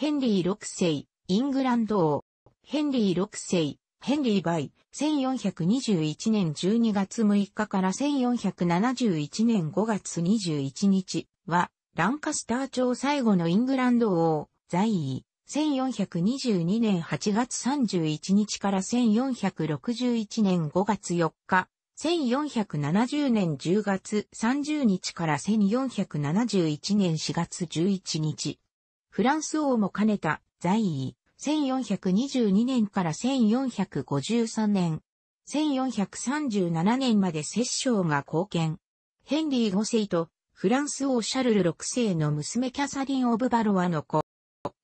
ヘンリー6世、イングランド王。ヘンリー6世、ヘンリー・バイ、1421年12月6日から1471年5月21日は、ランカスター朝最後のイングランド王、在位、1422年8月31日から1461年5月4日、1470年10月30日から1471年4月11日、フランス王も兼ねた在位、1422年から1453年、1437年まで摂政が貢献。ヘンリー5世とフランス王シャルル6世の娘キャサリン・オブ・バロワの子。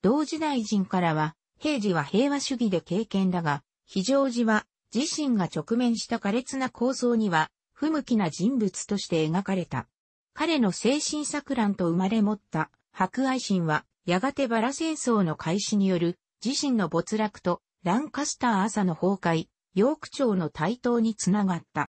同時代人からは、平時は平和主義で経験だが、非常時は自身が直面した苛烈な構造には、不向きな人物として描かれた。彼の精神錯乱と生まれ持った博愛心は、やがてバラ戦争の開始による自身の没落とランカスター朝の崩壊、ヨーク朝の台頭につながった。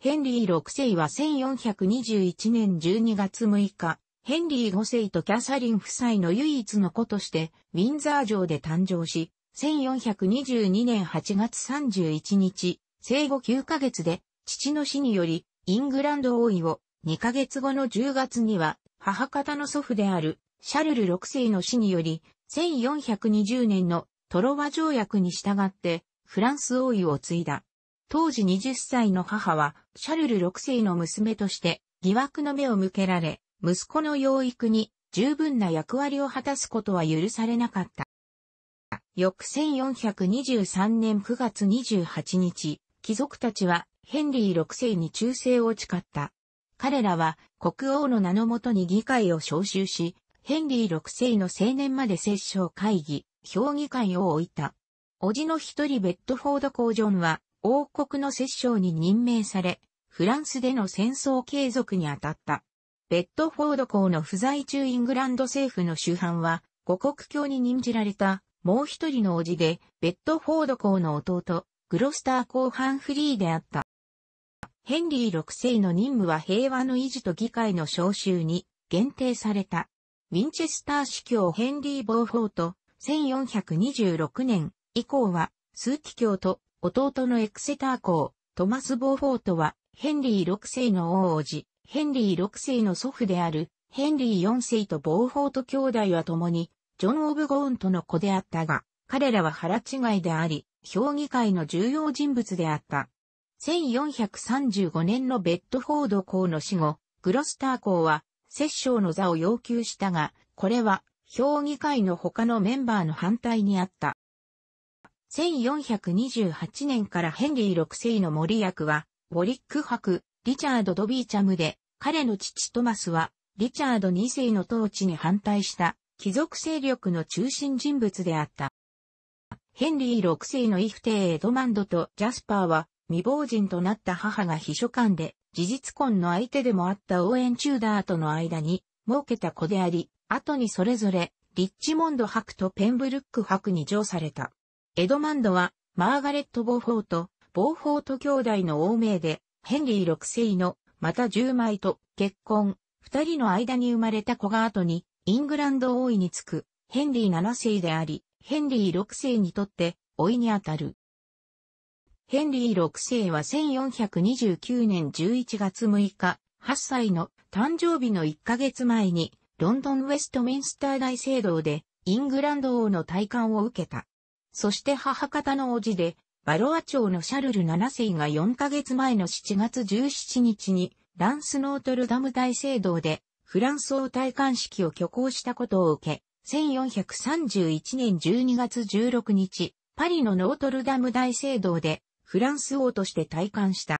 ヘンリー6世は1421年12月6日、ヘンリー5世とキャサリン夫妻の唯一の子として、ウィンザー城で誕生し、1422年8月31日、生後9ヶ月で、父の死により、イングランド王位を、2ヶ月後の10月には、母方の祖父であるシャルル6世の死により、1420年のトロワ条約に従って、フランス王位を継いだ。当時20歳の母は、シャルル6世の娘として、疑惑の目を向けられ、息子の養育に十分な役割を果たすことは許されなかった。翌1423年9月28日、貴族たちはヘンリー6世に忠誠を誓った。彼らは国王の名のもとに議会を召集し、ヘンリー6世の青年まで摂政会議、評議会を置いた。叔父の一人ベッドフォード公ジョンは、王国の摂政に任命され、フランスでの戦争継続に当たった。ベッドフォード公の不在中イングランド政府の主犯は、五国教に任じられた、もう一人の叔父で、ベッドフォード公の弟、グロスター公ハンフリーであった。ヘンリー6世の任務は平和の維持と議会の召集に限定された。ウィンチェスター司教ヘンリー・ボーフォート、1426年以降は、ー機教と弟のエクセター公、トマス・ボーフォートは、ヘンリー6世の王子、ヘンリー6世の祖父である、ヘンリー4世とボーフォート兄弟は共に、ジョン・オブ・ゴーンとの子であったが、彼らは腹違いであり、評議会の重要人物であった。1435年のベッドフォード公の死後、グロスター公は摂政の座を要求したが、これは評議会の他のメンバーの反対にあった。1428年からヘンリー6世の森役は、ウォリック伯、リチャード・ドビーチャムで、彼の父トマスは、リチャード2世の統治に反対した、貴族勢力の中心人物であった。ヘンリー6世のイフテイ・エドマンドとジャスパーは、未亡人となった母が秘書官で、事実婚の相手でもあったオーエン・チューダーとの間に、設けた子であり、後にそれぞれ、リッチモンド伯とペンブルック伯に譲された。エドマンドは、マーガレット・ボーフォート、ボーフォート兄弟の王名で、ヘンリー6世の、また10枚と、結婚、二人の間に生まれた子が後に、イングランド王位につく、ヘンリー7世であり、ヘンリー6世にとって、老いにあたる。ヘンリー6世は1429年11月6日、8歳の誕生日の1ヶ月前に、ロンドン・ウェストミンスター大聖堂で、イングランド王の戴冠を受けた。そして母方の叔父で、バロア朝のシャルル7世が4ヶ月前の7月17日に、ランスノートルダム大聖堂で、フランス王戴冠式を挙行したことを受け、1431年12月16日、パリのノートルダム大聖堂で、フランス王として退官した。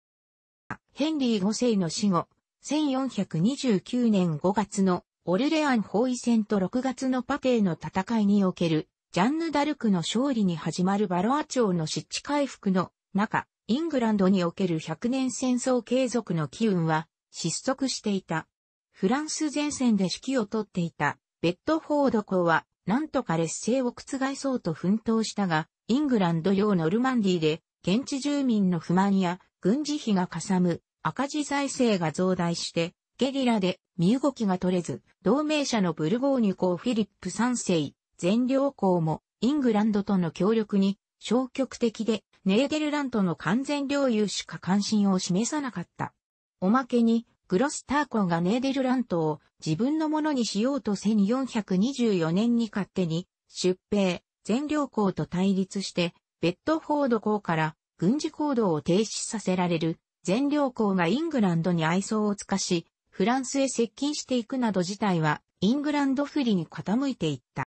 ヘンリー5世の死後、1429年5月のオルレアン包囲戦と6月のパテーの戦いにおけるジャンヌ・ダルクの勝利に始まるバロア朝の湿地回復の中、イングランドにおける100年戦争継続の機運は失速していた。フランス前線で指揮をとっていたベッドフォード公は、なんとか劣勢を覆そうと奮闘したが、イングランド領ノルマンディで現地住民の不満や軍事費がかさむ赤字財政が増大して、ゲリラで身動きが取れず、同盟者のブルゴーニュ公フィリップ3世、全領公もイングランドとの協力に消極的で、ネーデルラントの完全領有しか関心を示さなかった。おまけに、グロスターンがネーデルラントを自分のものにしようと1424年に勝手に出兵、全領公と対立してベッドフォード港から軍事行動を停止させられる全領港がイングランドに愛想を尽かし、フランスへ接近していくなど事態はイングランド不利に傾いていった。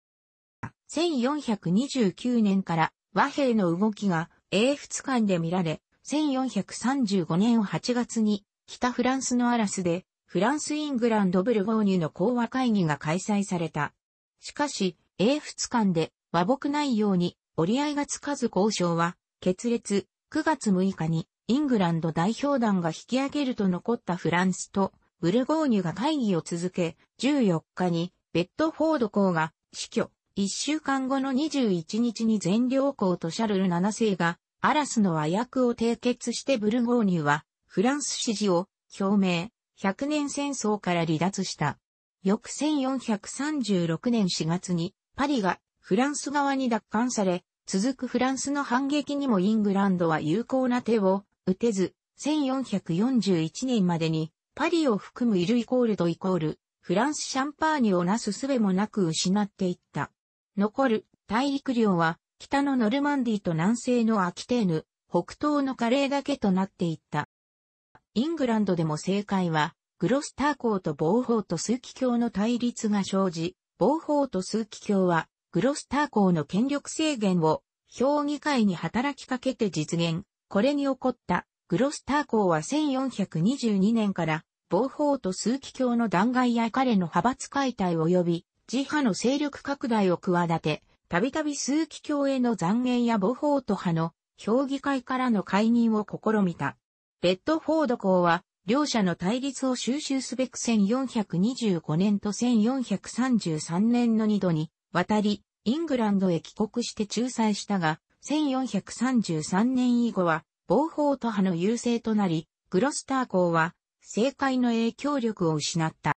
1429年から和平の動きが英仏間で見られ、1435年8月に北フランスのアラスでフランス・イングランド・ブルゴーニュの講和会議が開催された。しかし、英仏間で和睦内容に折り合いがつかず交渉は、決裂、9月6日に、イングランド代表団が引き上げると残ったフランスと、ブルゴーニュが会議を続け、14日に、ベッドフォード公が死去。1週間後の21日に全領公とシャルル7世が、アラスの和訳を締結してブルゴーニュは、フランス支持を表明、100年戦争から離脱した。翌1436年4月に、パリがフランス側に奪還され、続くフランスの反撃にもイングランドは有効な手を打てず、1441年までにパリを含むイルイコールドイコール、フランスシャンパーニュをなすすべもなく失っていった。残る大陸領は北のノルマンディと南西のアキテーヌ、北東のカレーだけとなっていった。イングランドでも正解は、グロスター公と暴法と数奇教の対立が生じ、ボ法と数機卿はグロスター校の権力制限を評議会に働きかけて実現。これに起こったグロスター校は1422年から暴法と数奇教の弾劾や彼の派閥解体及び自派の勢力拡大を企て、たびたび数奇教への残言や暴法と派の評議会からの解任を試みた。レッドフォード校は両者の対立を収集すべく1425年と1433年の2度に渡り、イングランドへ帰国して仲裁したが、1433年以後は、暴法と派の優勢となり、グロスター公は、政界の影響力を失った。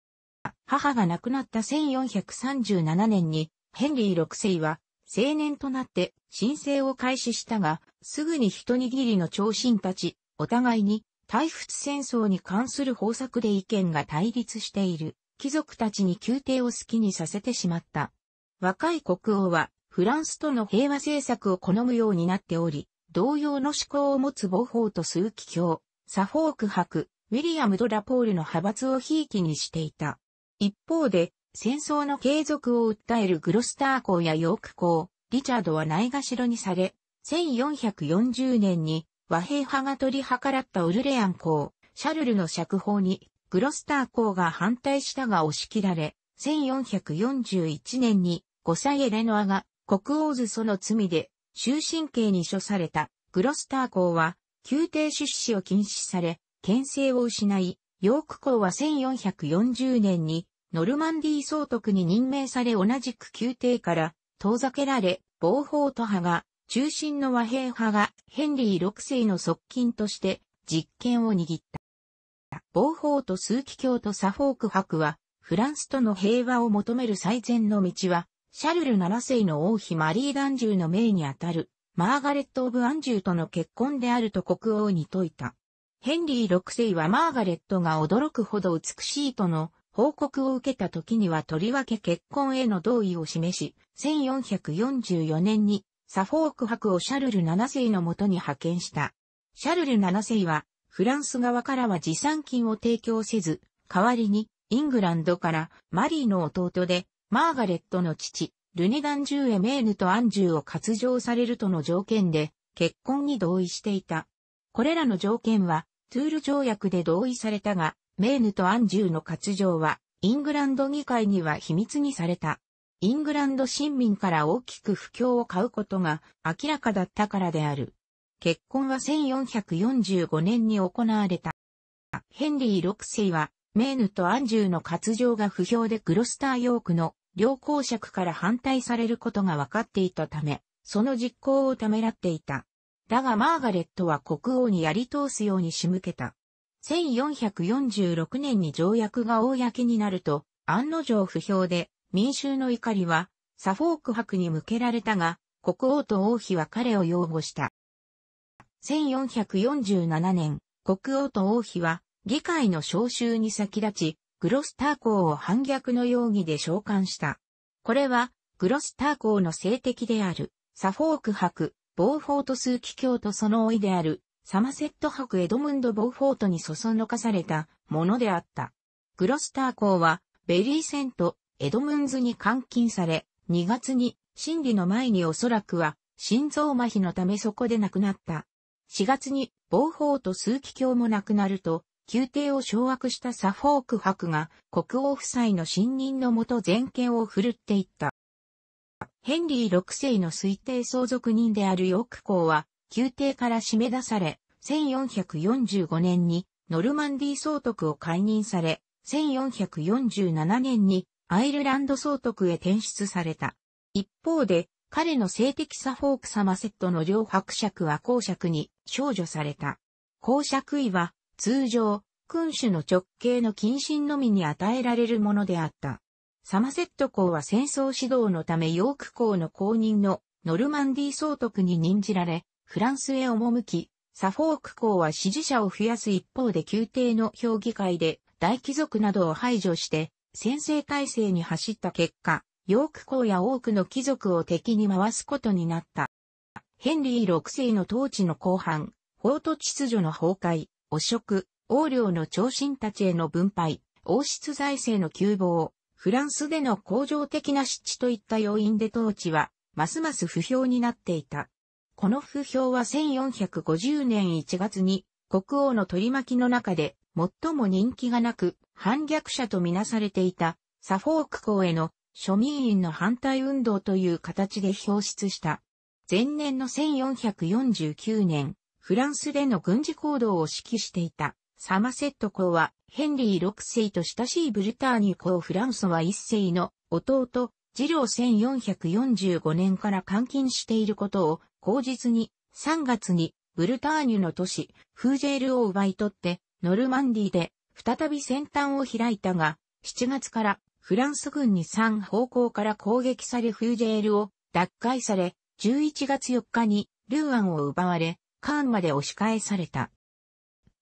母が亡くなった1437年に、ヘンリー6世は、青年となって申請を開始したが、すぐに一握りの長身たち、お互いに、退仏戦争に関する方策で意見が対立している、貴族たちに宮廷を好きにさせてしまった。若い国王はフランスとの平和政策を好むようになっており、同様の思考を持つ母法と枢機教、サフォーク博、ウィリアム・ド・ラポールの派閥をひいきにしていた。一方で、戦争の継続を訴えるグロスター公やヨーク公、リチャードはないがしろにされ、1440年に和平派が取り計らったオルレアン公、シャルルの釈放に、グロスター公が反対したが押し切られ、1441年にゴサイエレノアが国王図その罪で終身刑に処されたグロスター公は宮廷出資を禁止され、権制を失い、ヨーク公は1440年にノルマンディー総督に任命され同じく宮廷から遠ざけられ、暴法と派が中心の和平派がヘンリー6世の側近として実権を握った。暴法と枢機教とサフォーク伯はフランスとの平和を求める最善の道はシャルル7世の王妃マリー・ダンジューの命にあたる、マーガレット・オブ・アンジューとの結婚であると国王に説いた。ヘンリー6世はマーガレットが驚くほど美しいとの報告を受けた時にはとりわけ結婚への同意を示し、1444年にサフォーク博をシャルル7世のもとに派遣した。シャルル7世はフランス側からは持参金を提供せず、代わりにイングランドからマリーの弟でマーガレットの父、ルネダン・ジュエメーヌとアンジュを割譲されるとの条件で、結婚に同意していた。これらの条件は、トゥール条約で同意されたが、メーヌとアンジュの割譲は、イングランド議会には秘密にされた。イングランド市民から大きく不況を買うことが明らかだったからである。結婚は1445年に行われた。ヘンリー6世は、メーヌとアンジュの割譲が不評でグロスターヨークの両公爵から反対されることが分かっていたため、その実行をためらっていた。だがマーガレットは国王にやり通すように仕向けた。1446年に条約が公になると、案の定不評で、民衆の怒りは、サフォーク博に向けられたが、国王と王妃は彼を擁護した。1447年、国王と王妃は、議会の召集に先立ち、グロスター校を反逆の容疑で召喚した。これは、グロスター校の性的である、サフォーク伯、ボーフォート数奇教とその老いである、サマセット伯エドムンド・ボーフォートにそそのかされたものであった。グロスター校は、ベリーセント、エドムンズに監禁され、2月に、審理の前におそらくは、心臓麻痺のためそこで亡くなった。4月に、ボーフォート数奇卿も亡くなると、宮廷を掌握したサフォーク伯が国王夫妻の信任のもと全権を振るっていった。ヘンリー6世の推定相続人であるヨーク公は、宮廷から締め出され、1445年にノルマンディ総督を解任され、1447年にアイルランド総督へ転出された。一方で、彼の性的サフォーク様セットの両伯爵は公爵に少女された。公爵位は通常、君主の直系の近親のみに与えられるものであった。サマセット公は戦争指導のためヨーク公の公認のノルマンディ総督に任じられ、フランスへ赴き、サフォーク公は支持者を増やす一方で宮廷の評議会で大貴族などを排除して先制体制に走った結果、ヨーク公や多くの貴族を敵に回すことになった。ヘンリー6世の統治の後半、法と秩序の崩壊、汚職、横領の長身たちへの分配、王室財政の窮乏、フランスでの工場的な湿地といった要因で統治は、ますます不評になっていた。この不評は1450年1月に国王の取り巻きの中で最も人気がなく反逆者とみなされていたサフォーク公への庶民員の反対運動という形で表出した。前年の1449年、フランスでの軍事行動を指揮していたサマセット公はヘンリー6世と親しいブルターニュ公フランソワ1世の弟、ジロー1445年から監禁していることを口実に3月にブルターニュの都市フージェールを奪い取ってノルマンディで再び先端を開いたが7月からフランス軍に3方向から攻撃されフージェールを奪回され11月4日にルーアンを奪われカーンまで押し返された。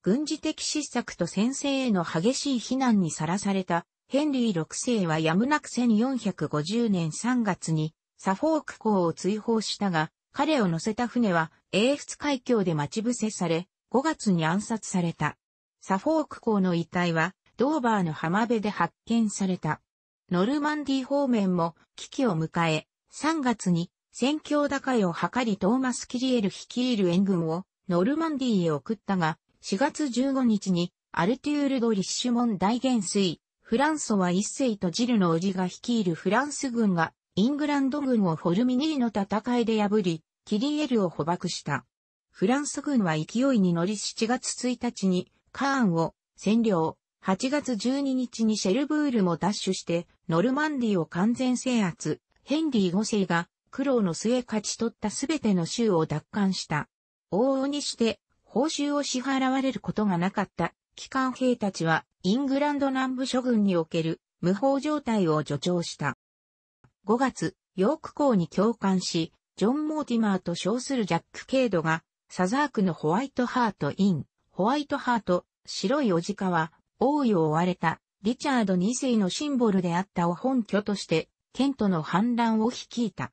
軍事的失策と戦線への激しい非難にさらされたヘンリー6世はやむなく1450年3月にサフォーク港を追放したが、彼を乗せた船は英仏海峡で待ち伏せされ、5月に暗殺された。サフォーク港の遺体はドーバーの浜辺で発見された。ノルマンディ方面も危機を迎え、3月に戦況打開を図りトーマス・キリエル率いる援軍をノルマンディーへ送ったが、4月15日にアルテュール・ド・リッシュモン大元帥、フランソは一世とジルの叔父が率いるフランス軍がイングランド軍をフォルミニーの戦いで破り、キリエルを捕獲した。フランス軍は勢いに乗り7月1日にカーンを占領、8月12日にシェルブールも奪取してノルマンディーを完全制圧、ヘンリー5世が苦労の末勝ち取ったすべての州を奪還した。往々にして、報酬を支払われることがなかった機関兵たちは、イングランド南部諸軍における無法状態を助長した。5月、ヨーク港に共感し、ジョン・モーティマーと称するジャック・ケイドが、サザークのホワイトハート・イン、ホワイトハート、白いおじかは、王位を追われた、リチャード2世のシンボルであったを本拠として、ケントの反乱を率いた。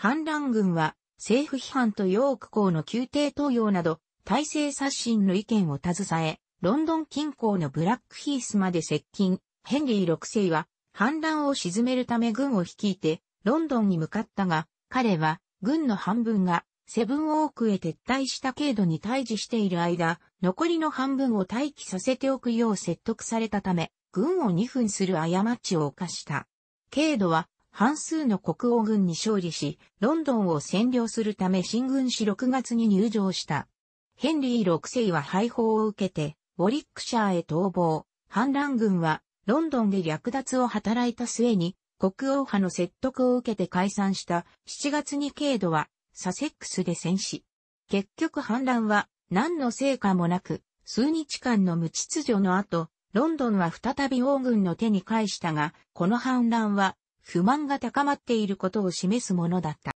反乱軍は政府批判とヨーク港の宮廷登用など体制刷新の意見を携え、ロンドン近郊のブラックヒースまで接近。ヘンリー6世は反乱を鎮めるため軍を率いてロンドンに向かったが、彼は軍の半分がセブンオークへ撤退した軽度に対峙している間、残りの半分を待機させておくよう説得されたため、軍を2分する過ちを犯した。軽度は半数の国王軍に勝利し、ロンドンを占領するため進軍し6月に入場した。ヘンリー6世は敗北を受けて、ウォリックシャーへ逃亡。反乱軍は、ロンドンで略奪を働いた末に、国王派の説得を受けて解散した7月にイ度は、サセックスで戦死。結局反乱は、何の成果もなく、数日間の無秩序の後、ロンドンは再び王軍の手に返したが、この反乱は不満が高まっていることを示すものだった。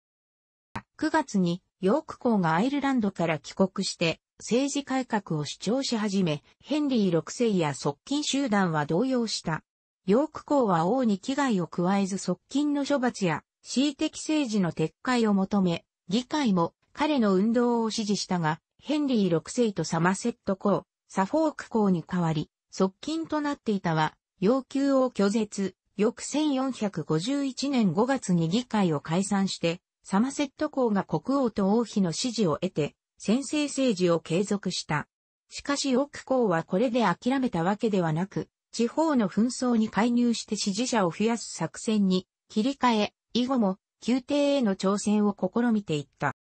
9月にヨーク校がアイルランドから帰国して政治改革を主張し始め、ヘンリー6世や側近集団は動揺した。ヨーク校は王に危害を加えず側近の処罰や恣意的政治の撤回を求め、議会も彼の運動を支持したが、ヘンリー6世とサマセット校、サフォーク校に代わり、側近となっていたは、要求を拒絶、翌1451年5月に議会を解散して、サマセット公が国王と王妃の支持を得て、先制政治を継続した。しかし奥公はこれで諦めたわけではなく、地方の紛争に介入して支持者を増やす作戦に切り替え、以後も宮廷への挑戦を試みていった。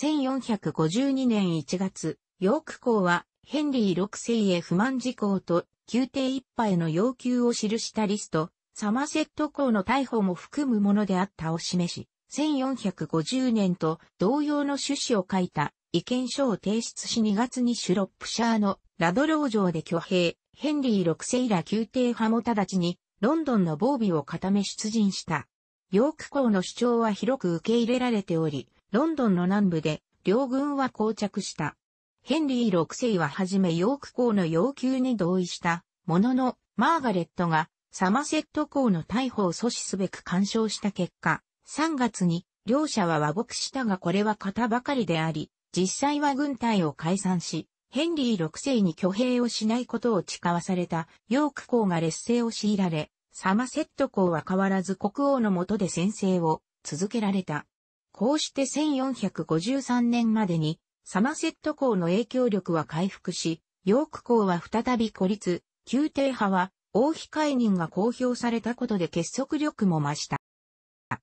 1452年1月、ヨーク公はヘンリー6世へ不満事項と宮廷一派への要求を記したリストサマセット校の逮捕も含むものであったを示し、1450年と同様の趣旨を書いた意見書を提出し2月にシュロップシャーのラドロー城で挙兵、ヘンリー6世ら宮廷派も直ちにロンドンの防備を固め出陣した。ヨーク公の主張は広く受け入れられており、ロンドンの南部で両軍は膠着した。ヘンリー6世ははじめヨーク公の要求に同意したものの、マーガレットがサマセット公の逮捕を阻止すべく干渉した結果、3月に両者は和睦したがこれは型ばかりであり、実際は軍隊を解散し、ヘンリー6世に挙兵をしないことを誓わされたヨーク公が劣勢を強いられ、サマセット公は変わらず国王の下で先制を続けられた。こうして1453年までにサマセット公の影響力は回復し、ヨーク公は再び孤立、宮廷派は王妃解任が公表されたことで結束力も増した。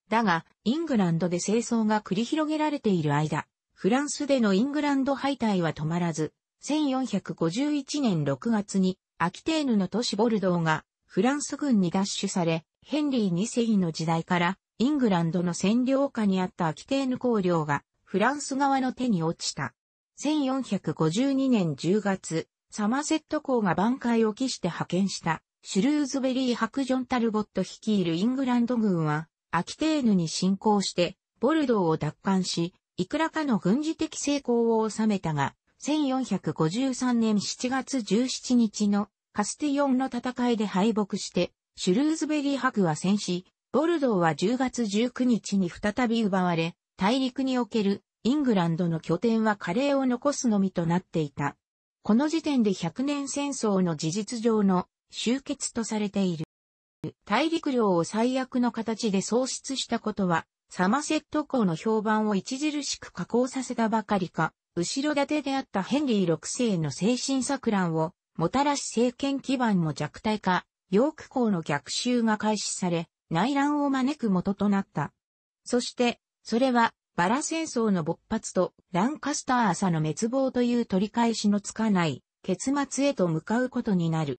だが、イングランドで清掃が繰り広げられている間、フランスでのイングランド敗退は止まらず、1451年6月にアキテーヌの都市ボルドーがフランス軍に奪取され、ヘンリー2世の時代からイングランドの占領下にあったアキテーヌ公領がフランス側の手に落ちた。1452年10月、サマセット公が挽回を期して派遣したシュルーズベリー伯ジョン・タルボット率いるイングランド軍は、アキテーヌに侵攻して、ボルドーを奪還し、いくらかの軍事的成功を収めたが、1453年7月17日のカスティオンの戦いで敗北して、シュルーズベリー博は戦死、ボルドーは10月19日に再び奪われ、大陸におけるイングランドの拠点はカレーを残すのみとなっていた。この時点で100年戦争の事実上の集結とされている。大陸領を最悪の形で喪失したことは、サマセット公の評判を著しく加工させたばかりか、後ろ盾であったヘンリー6世の精神錯乱を、もたらし政権基盤の弱体化、ヨーク公の逆襲が開始され、内乱を招く元となった。そして、それは、バラ戦争の勃発と、ランカスター朝の滅亡という取り返しのつかない、結末へと向かうことになる。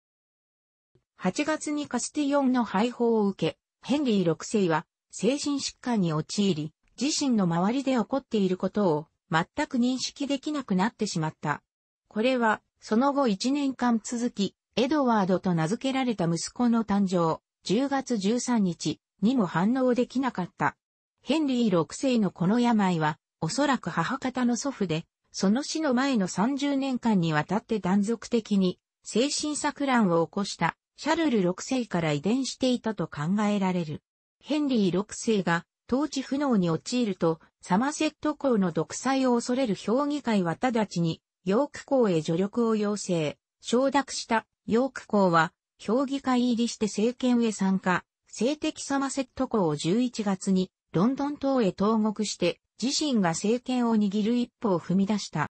8月にカスティヨンの敗法を受け、ヘンリー6世は精神疾患に陥り、自身の周りで起こっていることを全く認識できなくなってしまった。これは、その後1年間続き、エドワードと名付けられた息子の誕生、10月13日にも反応できなかった。ヘンリー6世のこの病は、おそらく母方の祖父で、その死の前の30年間にわたって断続的に精神錯乱を起こしたシャルル6世から遺伝していたと考えられる。ヘンリー6世が統治不能に陥ると、サマセット公の独裁を恐れる評議会は直ちに、ヨーク公へ助力を要請。承諾したヨーク公は、評議会入りして政権へ参加、性的サマセット公を11月に、ロンドン島へ投獄して、自身が政権を握る一歩を踏み出した。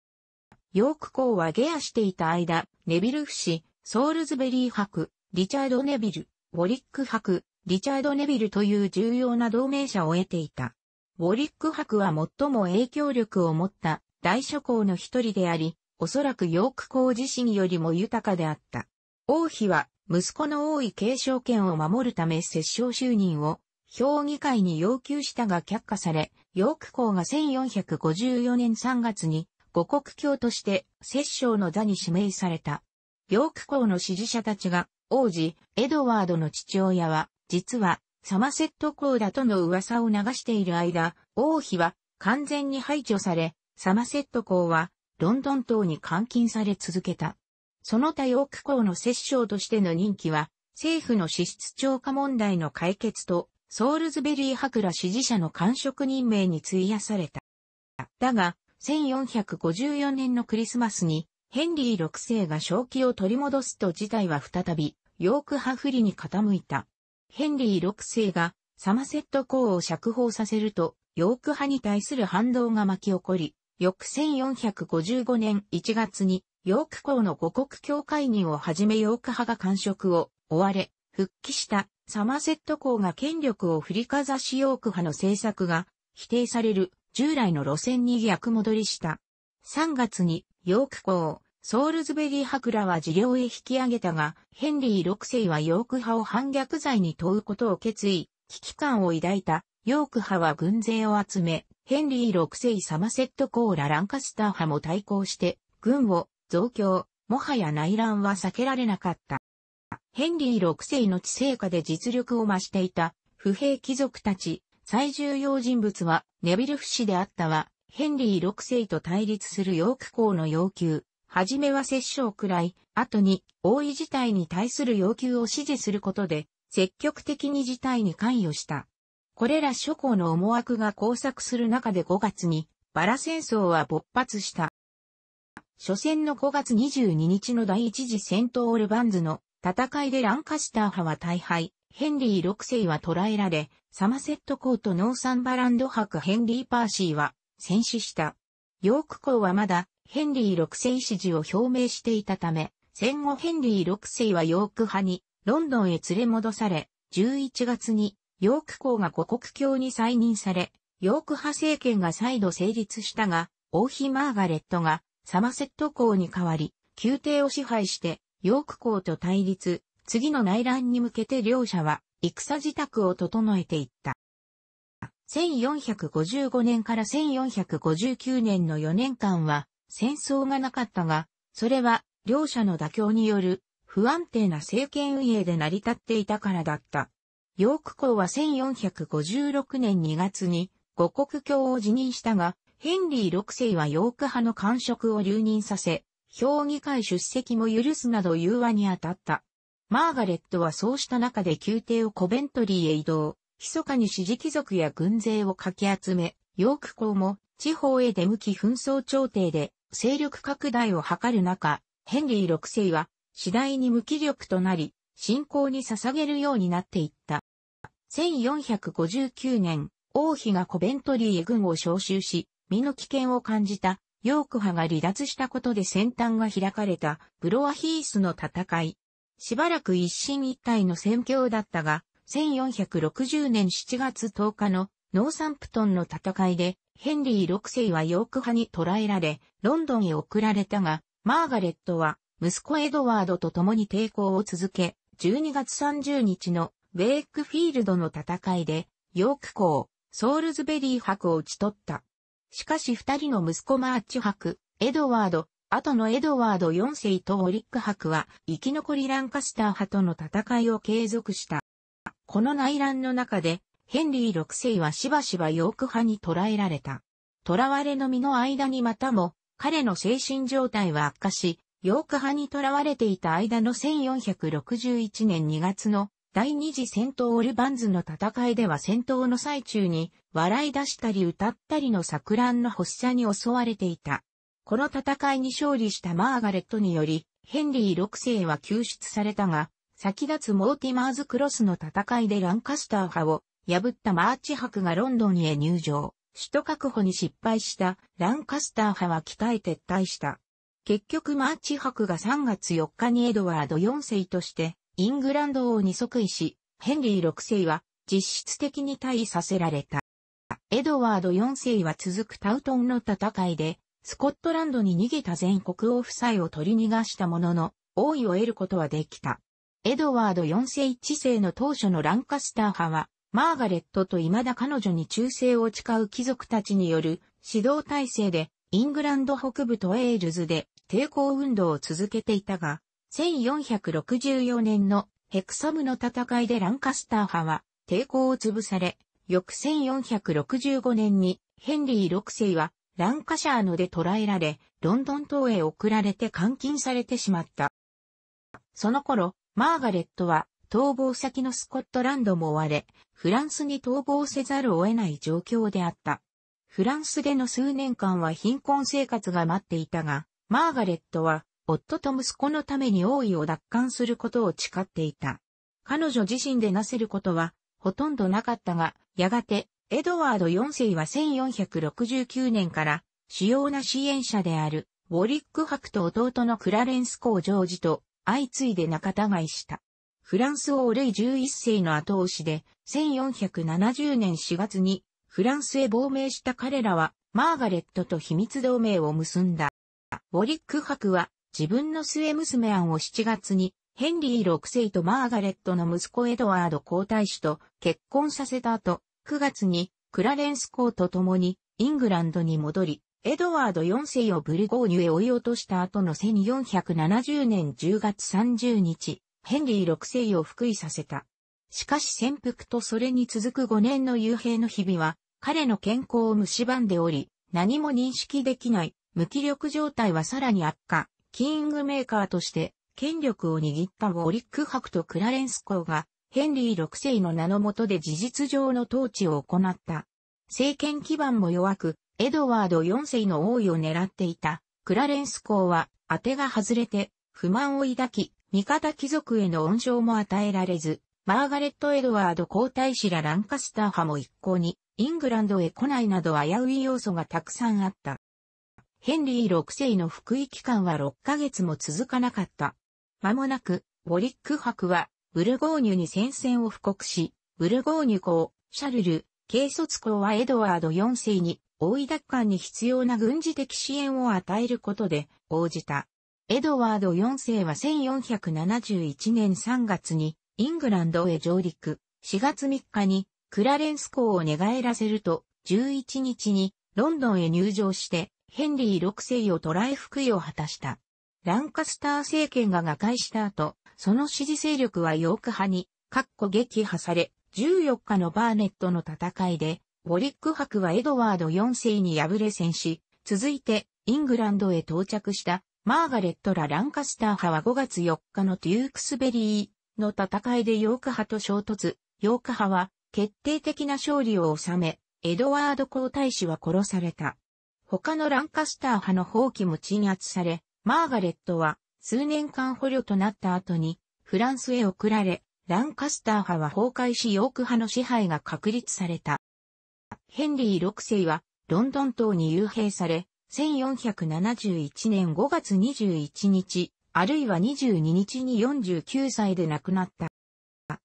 ヨーク公は下野していた間、ネビルフ氏、ソールズベリー博、リチャード・ネビル、ウォリック博、リチャード・ネビルという重要な同盟者を得ていた。ウォリック博は最も影響力を持った大諸侯の一人であり、おそらくヨーク公自身よりも豊かであった。王妃は息子の王位継承権を守るため摂政就任を評議会に要求したが却下され、ヨーク公が1454年3月に五国教として摂政の座に指名された。ヨーク公の支持者たちが王子、エドワードの父親は、実は、サマセット公だとの噂を流している間、王妃は完全に排除され、サマセット公は、ロンドン島に監禁され続けた。その他ヨーク公の摂政としての任期は、政府の支出超過問題の解決と、ソールズベリー博ら支持者の官職任命に費やされた。だが、1454年のクリスマスに、ヘンリー6世が正気を取り戻すと事態は再び、ヨーク派不利に傾いた。ヘンリー6世がサマセット公を釈放させると、ヨーク派に対する反動が巻き起こり、翌1455年1月に、ヨーク公の五国教会人をはじめヨーク派が官職を追われ、復帰したサマセット公が権力を振りかざしヨーク派の政策が否定される従来の路線に逆戻りした。3月にヨーク公、ソールズベリー博らは事業へ引き上げたが、ヘンリー6世はヨーク派を反逆罪に問うことを決意、危機感を抱いた、ヨーク派は軍勢を集め、ヘンリー6世サマセットコーラランカスター派も対抗して、軍を増強、もはや内乱は避けられなかった。ヘンリー6世の治世下で実力を増していた、不平貴族たち、最重要人物は、ネビルフ氏であったわ、ヘンリー6世と対立するヨーク公の要求、はじめは殺生くらい、後に、王位自体に対する要求を支持することで、積極的に事態に関与した。これら諸侯の思惑が交錯する中で5月に、バラ戦争は勃発した。初戦の5月22日の第一次戦闘オルバンズの戦いでランカスター派は大敗、ヘンリー6世は捕らえられ、サマセット公とノーサンバランド伯ヘンリー・パーシーは戦死した。ヨーク公はまだヘンリー6世支持を表明していたため、戦後ヘンリー6世はヨーク派にロンドンへ連れ戻され、11月にヨーク公が五国教に再任され、ヨーク派政権が再度成立したが、王妃マーガレットがサマセット公に代わり、宮廷を支配して、ヨーク公と対立、次の内乱に向けて両者は、戦自宅を整えていった。1455年から1459年の4年間は、戦争がなかったが、それは両者の妥協による不安定な政権運営で成り立っていたからだった。ヨーク公は1456年2月に五国教を辞任したが、ヘンリー6世はヨーク派の官職を留任させ、評議会出席も許すなど融和に当たった。マーガレットはそうした中で宮廷をコベントリーへ移動、密かに支持貴族や軍勢をかき集め、ヨーク公も地方へ出向き紛争調停で勢力拡大を図る中、ヘンリー6世は次第に無気力となり、信仰に捧げるようになっていった。1459年、王妃がコベントリーへ軍を召集し、身の危険を感じた、ヨーク派が離脱したことで先端が開かれた、ブロアヒースの戦い。しばらく一進一退の戦況だったが、1460年7月10日のノーサンプトンの戦いで、ヘンリー6世はヨーク派に捕らえられ、ロンドンへ送られたが、マーガレットは、息子エドワードと共に抵抗を続け、12月30日のウェイクフィールドの戦いで、ヨーク校、ソールズベリー伯を打ち取った。しかし二人の息子マーチ伯、エドワード、後のエドワード4世とオリック伯は生き残りランカスター派との戦いを継続した。この内乱の中でヘンリー6世はしばしばヨーク派に捕らえられた。捕らわれの身の間にまたも、彼の精神状態は悪化し、ヨーク派に捕らわれていた間の1461年2月の第二次戦闘オルバンズの戦いでは戦闘の最中に笑い出したり歌ったりの錯乱の発作に襲われていた。この戦いに勝利したマーガレットにより、ヘンリー6世は救出されたが、先立つモーティマーズ・クロスの戦いでランカスター派を破ったマーチ博がロンドンへ入場。首都確保に失敗したランカスター派は北へ撤退した。結局マーチ博が3月4日にエドワード4世としてイングランド王に即位し、ヘンリー6世は実質的に退位させられた。エドワード4世は続くタウトンの戦いで、スコットランドに逃げた全国王夫妻を取り逃がしたものの、王位を得ることはできた。エドワード4世1世の当初のランカスター派は、マーガレットと未だ彼女に忠誠を誓う貴族たちによる指導体制で、イングランド北部とエールズで抵抗運動を続けていたが、1464年のヘクサムの戦いでランカスター派は抵抗を潰され、翌1465年にヘンリー6世はランカシャーので捕らえられ、ロンドン島へ送られて監禁されてしまった。その頃、マーガレットは逃亡先のスコットランドも追われ、フランスに逃亡せざるを得ない状況であった。フランスでの数年間は貧困生活が待っていたが、マーガレットは夫と息子のために王位を奪還することを誓っていた。彼女自身でなせることはほとんどなかったが、やがてエドワード4世は1469年から主要な支援者であるウォリック博と弟のクラレンス公ジョージと相次いで仲違いした。フランス王レイ11世の後押しで、1470年4月にフランスへ亡命した彼らは、マーガレットと秘密同盟を結んだ。ウォリック博は、自分の末娘アンを7月に、ヘンリー6世とマーガレットの息子エドワード皇太子と結婚させた後、9月にクラレンス公と共にイングランドに戻り、エドワード4世をブルゴーニュへ追い落とした後の1470年10月30日、ヘンリー6世を復位させた。しかし潜伏とそれに続く5年の幽閉の日々は、彼の健康を蝕んでおり、何も認識できない、無気力状態はさらに悪化、キーングメーカーとして、権力を握ったウォリック博とクラレンス公が、ヘンリー6世の名の下で事実上の統治を行った。政権基盤も弱く、エドワード4世の王位を狙っていた、クラレンス公は、当てが外れて、不満を抱き、味方貴族への恩賞も与えられず、マーガレット・エドワード皇太子らランカスター派も一向に、イングランドへ来ないなど危うい要素がたくさんあった。ヘンリー6世の服役期間は6ヶ月も続かなかった。間もなく、ボリック伯は、ブルゴーニュに戦線を布告し、ブルゴーニュ公、シャルル、軽率公はエドワード4世に、大井奪還に必要な軍事的支援を与えることで応じた。エドワード4世は1471年3月にイングランドへ上陸、4月3日にクラレンス港を寝返らせると、11日にロンドンへ入場して、ヘンリー6世を捕らえ福位を果たした。ランカスター政権が瓦解した後、その支持勢力はヨーク派に、っこ撃破され、14日のバーネットの戦いで、ウォリック伯はエドワード4世に敗れ戦し、続いてイングランドへ到着したマーガレット・ら・ランカスター派は5月4日のデュークスベリーの戦いでヨーク派と衝突。ヨーク派は決定的な勝利を収め、エドワード皇太子は殺された。他のランカスター派の放棄も鎮圧され、マーガレットは数年間捕虜となった後にフランスへ送られ、ランカスター派は崩壊しヨーク派の支配が確立された。ヘンリー6世はロンドン島に幽閉され、1471年5月21日、あるいは22日に49歳で亡くなった。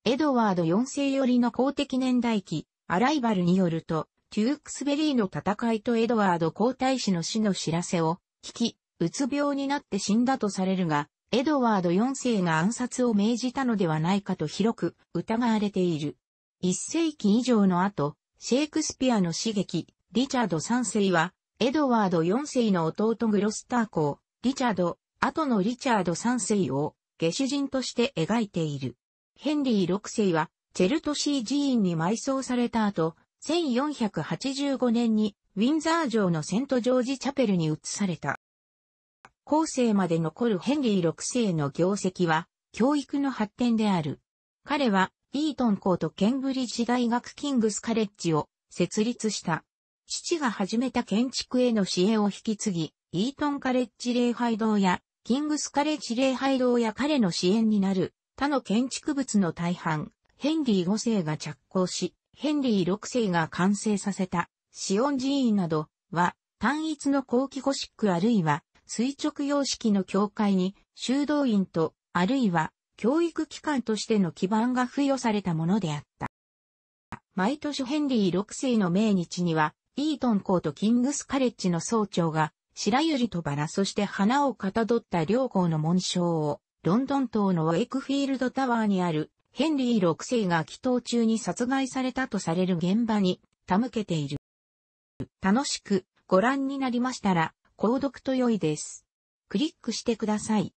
エドワード4世よりの公的年代記、アライバルによると、テュークスベリーの戦いとエドワード皇太子の死の知らせを聞き、うつ病になって死んだとされるが、エドワード4世が暗殺を命じたのではないかと広く疑われている。1世紀以上の後、シェイクスピアの刺激、リチャード3世はエドワード4世の弟グロスター公、リチャード、後のリチャード3世を、下手人として描いている。ヘンリー6世は、チェルトシー寺院に埋葬された後、1485年にウィンザー城のセントジョージチャペルに移された。後世まで残るヘンリー6世の業績は、教育の発展である。彼は、イートン校とケンブリッジ大学キングスカレッジを設立した。父が始めた建築への支援を引き継ぎ、イートンカレッジ礼拝堂や、キングスカレッジ礼拝堂や彼の支援になる、他の建築物の大半、ヘンリー5世が着工し、ヘンリー6世が完成させた、シオン寺院などは、単一の後期ゴシックあるいは、垂直様式の教会に、修道院と、あるいは、教育機関としての基盤が付与されたものであった。毎年ヘンリー6世の命日には、イートン校とキングスカレッジの総長が、白百合とバラそして花をかたどった両校の紋章を、ロンドン島のウェイクフィールドタワーにある、ヘンリー6世が祈祷中に殺害されたとされる現場に、手向けている。楽しくご覧になりましたら、購読と良いです。クリックしてください。